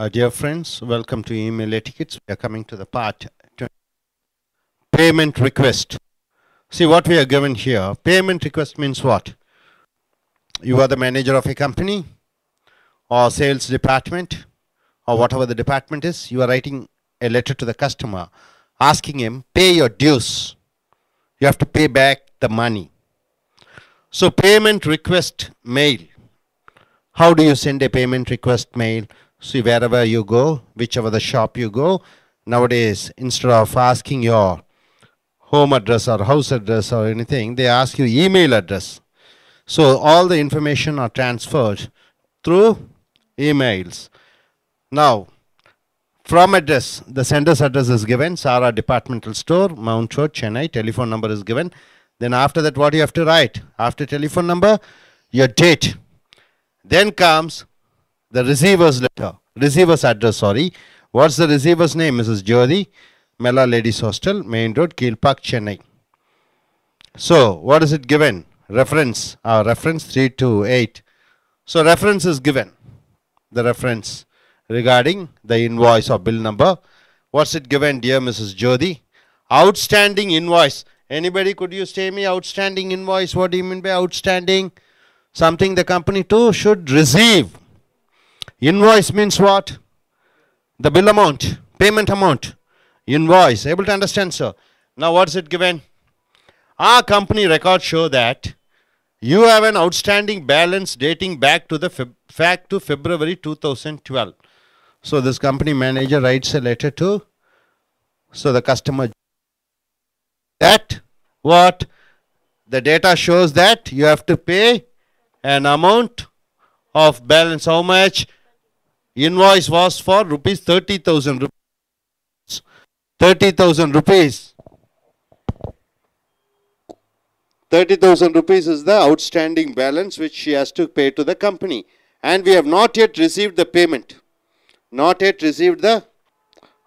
Uh, dear friends, welcome to Email Etiquettes. We are coming to the part payment request. See what we are given here. Payment request means what? You are the manager of a company or sales department or whatever the department is. You are writing a letter to the customer asking him, pay your dues. You have to pay back the money. So payment request mail. How do you send a payment request mail? See, wherever you go, whichever the shop you go, nowadays, instead of asking your home address or house address or anything, they ask you email address. So all the information are transferred through emails. Now, from address, the sender's address is given, Sara Departmental Store, Mount Road, Chennai, telephone number is given. Then after that, what you have to write? After telephone number, your date. Then comes the receiver's letter receiver's address, sorry. What's the receiver's name? Mrs. Jyoti, Mela Ladies Hostel, Main Road, Keel Park, Chennai. So, what is it given? Reference, uh, reference 328. So, reference is given. The reference regarding the invoice or bill number. What's it given, dear Mrs. Jyoti? Outstanding invoice. Anybody, could you say me outstanding invoice? What do you mean by outstanding? Something the company too should receive. Invoice means what? The bill amount, payment amount. Invoice. Able to understand, sir? Now, what's it given? Our company records show that you have an outstanding balance dating back to the fact to February 2012. So this company manager writes a letter to so the customer that what the data shows that you have to pay an amount of balance how much Invoice was for rupees 30,000 rupees. 30,000 rupees. 30,000 rupees is the outstanding balance which she has to pay to the company. And we have not yet received the payment. Not yet received the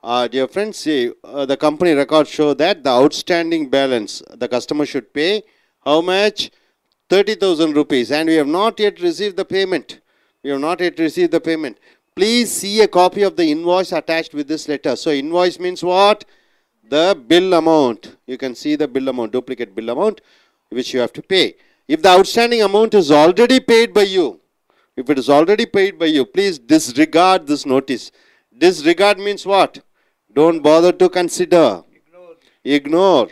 uh, dear friends, see, uh, the company records show that the outstanding balance the customer should pay, how much? 30,000 rupees. And we have not yet received the payment. We have not yet received the payment. Please see a copy of the invoice attached with this letter. So invoice means what? The bill amount. You can see the bill amount, duplicate bill amount which you have to pay. If the outstanding amount is already paid by you, if it is already paid by you, please disregard this notice. Disregard means what? Don't bother to consider. Ignore. Ignore.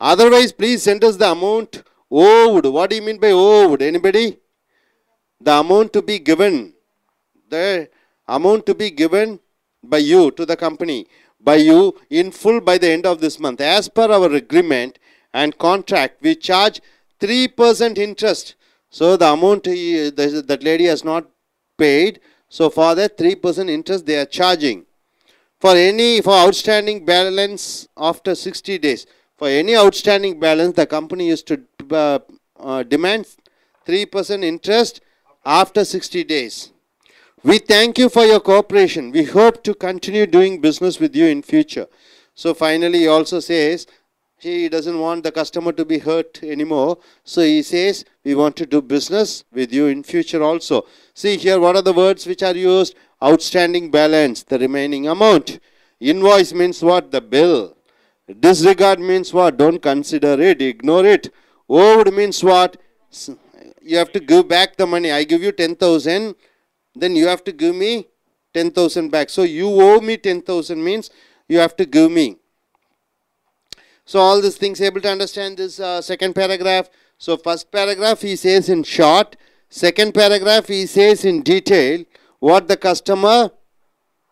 Otherwise, please send us the amount owed. What do you mean by owed? Anybody? The amount to be given. The amount to be given by you to the company by you in full by the end of this month. As per our agreement and contract, we charge 3% interest. So the amount eh, that lady has not paid, so for that 3% interest they are charging. For any for outstanding balance after 60 days, for any outstanding balance the company used to uh, uh, demand 3% interest after 60 days. We thank you for your cooperation. We hope to continue doing business with you in future. So finally he also says, he doesn't want the customer to be hurt anymore. So he says, we want to do business with you in future also. See here, what are the words which are used? Outstanding balance, the remaining amount. Invoice means what? The bill. Disregard means what? Don't consider it, ignore it. Owed means what? You have to give back the money. I give you 10,000 then you have to give me 10,000 back. So you owe me 10,000 means you have to give me. So all these things able to understand this uh, second paragraph. So first paragraph he says in short. Second paragraph he says in detail what the customer,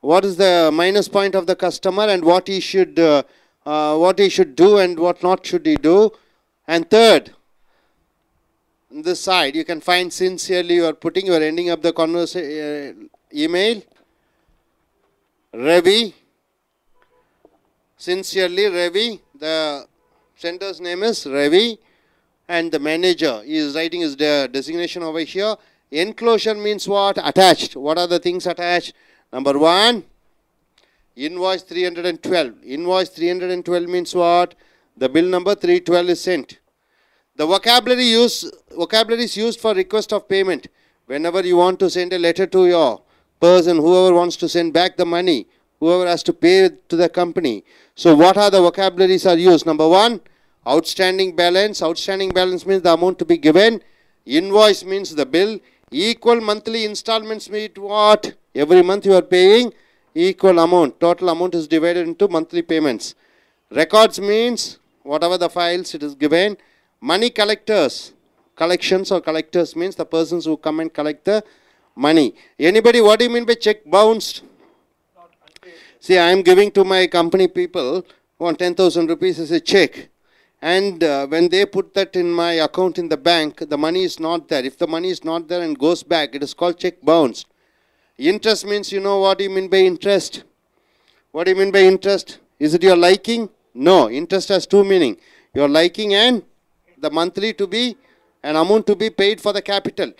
what is the minus point of the customer and what he should, uh, uh, what he should do and what not should he do. And third, this side you can find sincerely you are putting you are ending up the conversation uh, email Ravi sincerely Ravi the center's name is Ravi and the manager is writing his de designation over here enclosure means what attached what are the things attached number 1 invoice 312 invoice 312 means what the bill number 312 is sent the vocabulary use vocabulary is used for request of payment. Whenever you want to send a letter to your person, whoever wants to send back the money, whoever has to pay to the company. So what are the vocabularies are used? Number one, outstanding balance. Outstanding balance means the amount to be given. Invoice means the bill. Equal monthly installments means what? Every month you are paying equal amount. Total amount is divided into monthly payments. Records means whatever the files it is given money collectors collections or collectors means the persons who come and collect the money anybody what do you mean by check bounced see i am giving to my company people on 10000 rupees as a check and uh, when they put that in my account in the bank the money is not there if the money is not there and goes back it is called check bounced interest means you know what do you mean by interest what do you mean by interest is it your liking no interest has two meaning your liking and the monthly to be an amount to be paid for the capital.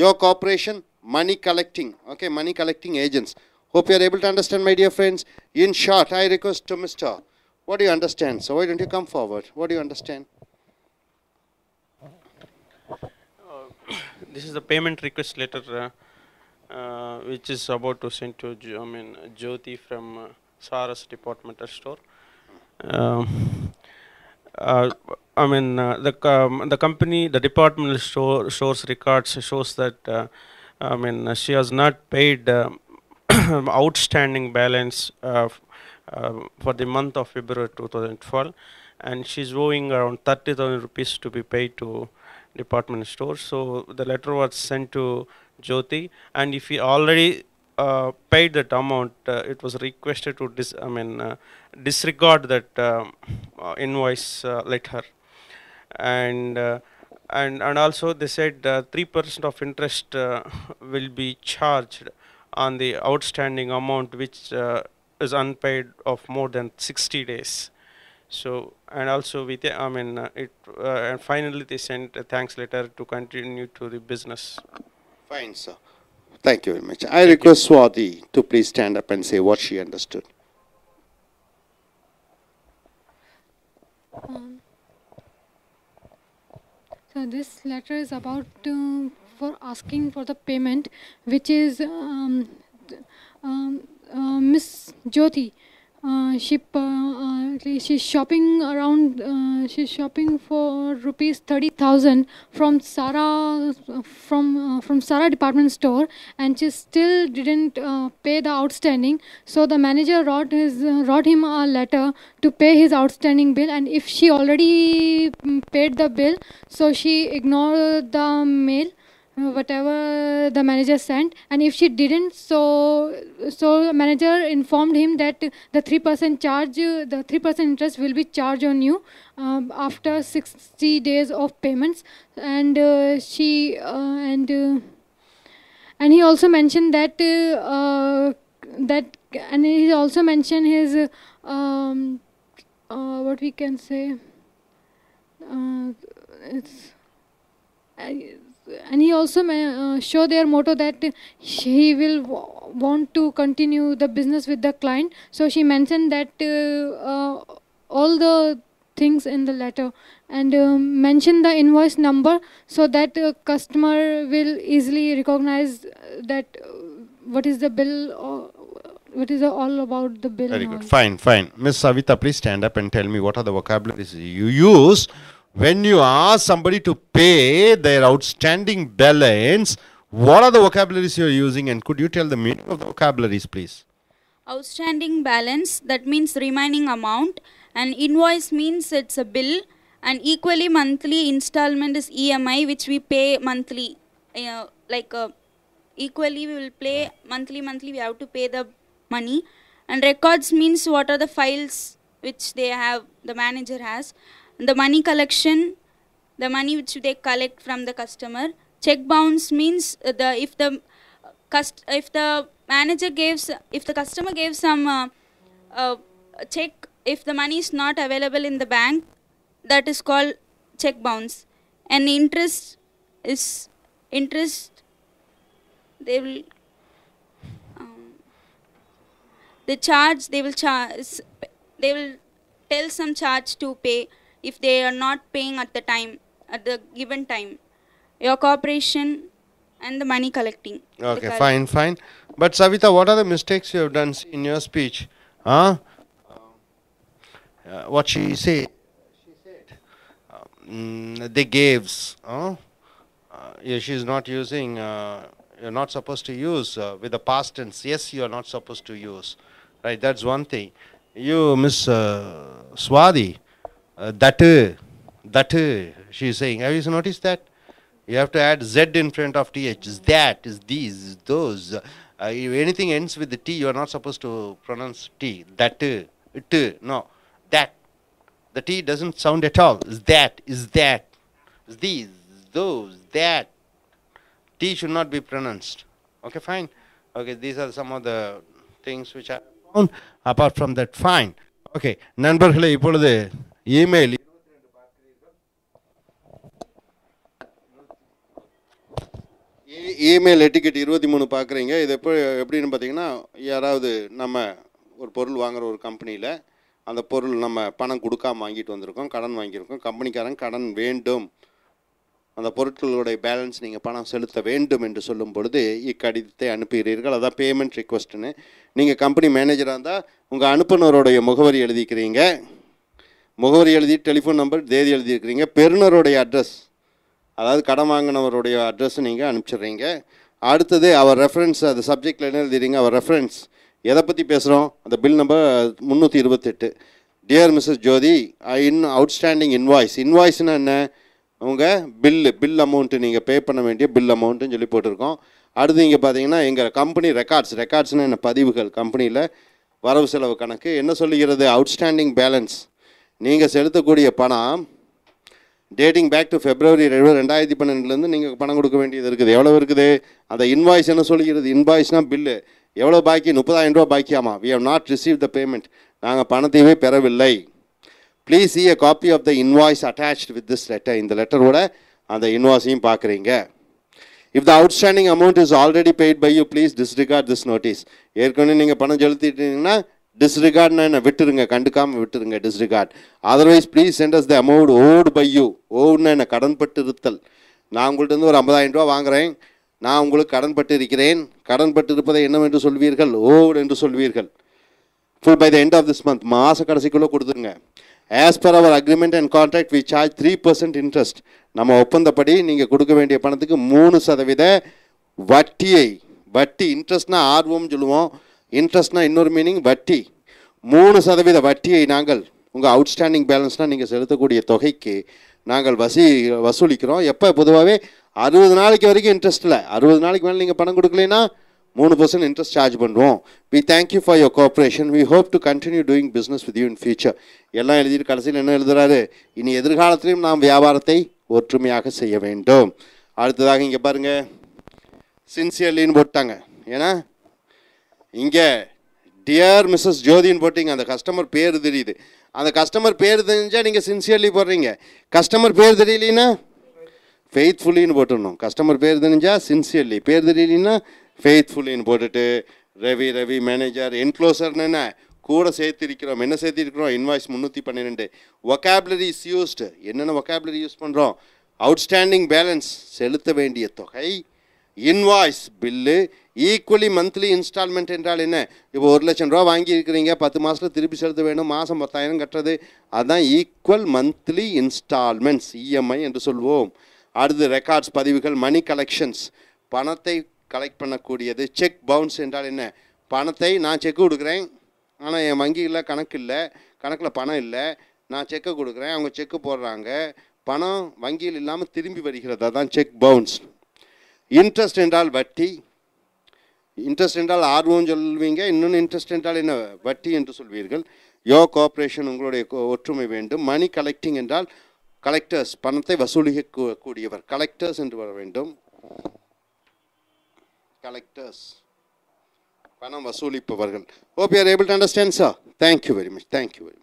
Your corporation, money collecting, okay, money collecting agents. Hope you are able to understand, my dear friends. In short, I request to Mr. What do you understand? So why don't you come forward? What do you understand? this is the payment request letter, uh, uh, which is about to send to I mean Jyoti from uh, Saras departmental store. Um, uh, I mean, uh, the the company, the departmental store shows records shows that uh, I mean she has not paid um, outstanding balance for the month of February 2012, and she's owing around 30,000 rupees to be paid to department store. So the letter was sent to Jyoti, and if he already uh, paid that amount, uh, it was requested to dis I mean uh, disregard that um, invoice uh, letter, and and and also they said three percent of interest will be charged on the outstanding amount which is unpaid of more than sixty days. So and also with I mean it and finally they sent a thanks letter to continue to the business. Fine, sir. Thank you very much. I request Swati to please stand up and say what she understood. Um, so this letter is about um, for asking for the payment, which is um, um, uh, Miss Jyoti uh, she uh, uh she's shopping around uh, she's shopping for rupees 30000 from sara from uh, from sara department store and she still didn't uh, pay the outstanding so the manager wrote his wrote him a letter to pay his outstanding bill and if she already mm, paid the bill so she ignored the mail uh, whatever the manager sent and if she didn't so so manager informed him that the 3% charge the 3% interest will be charged on you um, after 60 days of payments and uh, she uh, and uh, and he also mentioned that uh, that and he also mentioned his um, uh, what we can say it's and he also uh, show their motto that he will want to continue the business with the client so she mentioned that uh, uh all the things in the letter and um, mention the invoice number so that uh, customer will easily recognize that uh, what is the bill or what is all about the bill very good fine fine miss savita please stand up and tell me what are the vocabularies you use when you ask somebody to pay their outstanding balance, what are the vocabularies you're using and could you tell the meaning of the vocabularies, please? Outstanding balance, that means remaining amount. An invoice means it's a bill. An equally monthly installment is EMI, which we pay monthly. Uh, like uh, equally, we will pay monthly, monthly, we have to pay the money. And records means what are the files which they have, the manager has the money collection, the money which they collect from the customer. Check bounce means uh, the if the cust- if the manager gives if the customer gave some uh, uh, check if the money is not available in the bank, that is called check bounce. And interest is interest. They will um, the charge they will charge they will tell some charge to pay if they are not paying at the time, at the given time. Your cooperation and the money collecting. Okay, fine, fine. But Savita, what are the mistakes you have done in your speech? Huh? Uh, what she said? She said um, they gives. Huh? Uh, yeah, she's not using. Uh, you're not supposed to use uh, with the past tense. Yes, you are not supposed to use. Right. That's one thing. You, Miss uh, Swadi, uh, that, uh, that uh, she is saying. Have you noticed that? You have to add Z in front of TH. Is that, is these, those. Uh, if anything ends with the T, you are not supposed to pronounce T. That, uh, t, no. That. The T doesn't sound at all. Is that, is that, is these, those, that. T should not be pronounced. Okay, fine. Okay, these are some of the things which I found apart from that. Fine. Okay, நண்பர்களே இப்பொழுது email email எட்டிக்கெட் இருபத்தி மூணு பார்க்குறீங்க இது எப்போ எப்படின்னு பார்த்தீங்கன்னா யாராவது நம்ம ஒரு பொருள் வாங்குகிற ஒரு கம்பெனியில் அந்த பொருள் நம்ம பணம் கொடுக்காம வாங்கிட்டு வந்திருக்கோம் கடன் வாங்கியிருக்கோம் கம்பெனிக்காரன் கடன் வேண்டும் அந்த பொருட்களுடைய பேலன்ஸ் நீங்கள் பணம் செலுத்த வேண்டும் என்று சொல்லும் பொழுது இக்கடிதத்தை அனுப்புகிறீர்கள் அதான் பேமெண்ட் ரிக்வஸ்ட்டுன்னு நீங்கள் கம்பெனி மேனேஜராக இருந்தால் உங்கள் அனுப்புனவருடைய முகவரி எழுதிக்கிறீங்க முகவரி எழுதி டெலிஃபோன் நம்பர் தேதி எழுதியிருக்கிறீங்க பெறுநருடைய அட்ரஸ் அதாவது கடன் வாங்கினவருடைய அட்ரஸ் நீங்கள் அனுப்பிச்சிடுறீங்க அடுத்தது அவர் ரெஃபரன்ஸ் அந்த சப்ஜெக்டில் என்ன எழுதிடுறீங்க அவர் ரெஃபரன்ஸ் எதை பற்றி பேசுகிறோம் அந்த பில் நம்பர் முந்நூற்றி இருபத்தெட்டு dear Mrs Jyothi in outstanding invoice இன்வாய்ஸ்னால் என்ன உங்கள் பில்லு பில் அமௌண்ட்டு நீங்கள் பே பண்ண வேண்டிய பில் அமௌண்ட்டுன்னு சொல்லி போட்டிருக்கோம் அடுத்து இங்கே பார்த்தீங்கன்னா எங்கள் கம்பெனி ரெக்கார்ட்ஸ் ரெக்கார்ட்ஸ்னால் என்ன பதிவுகள் கம்பெனியில் வரவு செலவு கணக்கு என்ன சொல்லுகிறது அவுட்ஸ்டாண்டிங் பேலன்ஸ் நீங்கள் செலுத்தக்கூடிய பணம் டேட்டிங் பேக் டு ஃபெப்ரவரி ரெண்டாயிரத்தி பன்னெண்டுலேருந்து நீங்கள் பணம் கொடுக்க வேண்டியது இருக்குது எவ்வளோ இருக்குது அந்த இன்வாய்ஸ் என்ன சொல்கிறது இன்வாய்ஸ்னால் பில்லு எவ்வளோ பாக்கி முப்பதாயிரம் ரூபா பாக்கியாமா we have not receive the payment நாங்கள் பணத்தையுமே பெறவில்லை please see a copy of the invoice attach with this letter இந்த லெட்டரோட அந்த இன்வாய்ஸையும் பார்க்குறீங்க if the outstanding amount is already paid by you please disregard this notice ஏற்கனவே நீங்கள் பணம் செலுத்திட்டீங்கன்னா டிஸ்ரிகார்ட்னா என்ன விட்டுருங்க கண்டுக்காமல் விட்டுருங்க disregard otherwise please send us the amount owed by you ஓடுனா என்ன கடன்பட்டு இருத்தல் நான் உங்கள்கிட்ட ஒரு ஐம்பதாயிரம் ரூபா வாங்குகிறேன் நான் உங்களுக்கு கடன்பட்டு இருக்கிறேன் கடன்பட்டு இருப்பதை என்னவென்று சொல்வீர்கள் ஓடு என்று சொல்வீர்கள் full by the end of this month மாத கடைசிக்குள்ளே கொடுத்துருங்க as per our agreement and contract we charge three percent interest நம்ம ஒப்பந்தப்படி நீங்கள் கொடுக்க வேண்டிய பணத்துக்கு மூணு சதவீத வட்டியை வட்டி இன்ட்ரெஸ்ட்னா ஆர்வம்னு சொல்லுவோம் இன்ட்ரெஸ்ட்னா இன்னொரு மீனிங் வட்டி மூணு சதவீத வட்டியை நாங்கள் உங்கள் அவுட்ஸ்டாண்டிங் பேலன்ஸ்னால் நீங்கள் செலுத்தக்கூடிய தொகைக்கு நாங்கள் வசி வசூலிக்கிறோம் எப்போ பொதுவாகவே அறுபது நாளைக்கு வரைக்கும் இன்ட்ரெஸ்ட் இல்லை அறுபது நாளைக்கு மேலே நீங்கள் பணம் கொடுக்கலனா மூணு பர்சன்ட் இன்ட்ரெஸ்ட் சார்ஜ் பண்ணுவோம் we thank you for your cooperation we hope to continue doing business with you in future எல்லாம் எழுதிட்டு கடைசியில் என்ன எழுதுறாரு இனி எதிர்காலத்திலையும் நாம் வியாபாரத்தை ஒற்றுமையாக செய்ய வேண்டும் அடுத்ததாக இங்கே பாருங்கள் சின்சியர்லின்னு போட்டாங்க ஏன்னா இங்கே டியர் மிஸ்ஸஸ் ஜோதின்னு போட்டிங்க அந்த கஸ்டமர் பேர் தெரியுது அந்த கஸ்டமர் பேர் தெரிஞ்சால் நீங்கள் சின்சியர்லி போடுறீங்க கஸ்டமர் பேர் தெரியலனா ஃபெய்த்ஃபுல்லின்னு போட்டுடணும் கஸ்டமர் பேர் தெரிஞ்சால் சின்சியர்லி பேர் தெரியலனா ஃபெய்த்ஃபுல்லின்னு போட்டுட்டு ரவி ரவி மேனேஜர் என்க்ளோசர்னு என்ன கூட சேர்த்திருக்கிறோம் என்ன சேர்த்திருக்கிறோம் இன்வாய்ஸ் முந்நூற்றி பன்னிரெண்டு இஸ் யூஸ்டு என்னென்ன ஒக்காபுலரி யூஸ் பண்ணுறோம் அவுட்ஸ்டாண்டிங் பேலன்ஸ் செலுத்த வேண்டிய தொகை invoice bill equally monthly instalment என்றால் என்ன இப்போ ஒரு லட்சம் ரூபா வாங்கியிருக்கிறீங்க பத்து மாதத்தில் திருப்பி செலுத்த வேணும் மாதம் பத்தாயிரம் கட்டுறது அதுதான் ஈக்குவல் மந்த்லி இன்ஸ்டால்மெண்ட்ஸ் இஎம்ஐ என்று சொல்வோம் அடுத்து ரெக்கார்ட்ஸ் பதிவுகள் மணி கலெக்ஷன்ஸ் பணத்தை கலெக்ட் பண்ணக்கூடியது செக் பவுன்ஸ் என்றால் என்ன பணத்தை நான் செக் கொடுக்குறேன் ஆனால் என் வங்கியில் கணக்கு இல்லை கணக்கில் பணம் இல்லை நான் செக்கை கொடுக்குறேன் அவங்க செக்கு போடுறாங்க பணம் வங்கியில் இல்லாமல் திரும்பி வருகிறது தான் செக் பவுன்ஸ் இன்ட்ரெஸ்ட் என்றால் வட்டி இன்ட்ரெஸ்ட் என்றால் ஆர்வம் சொல்வீங்க இன்னொன்று இன்ட்ரெஸ்ட் என்றால் என்ன வட்டி என்று சொல்வீர்கள் யோ கோஆப்ரேஷன் உங்களுடைய ஒற்றுமை வேண்டும் மணி கலெக்டிங் என்றால் கலெக்டர்ஸ் பணத்தை வசூலிக்க கூடியவர் கலெக்டர்ஸ் என்று வர வேண்டும் கலெக்டர்ஸ் பணம் வசூலிப்பவர்கள் hope you are able to understand sir thank you very much thank you very much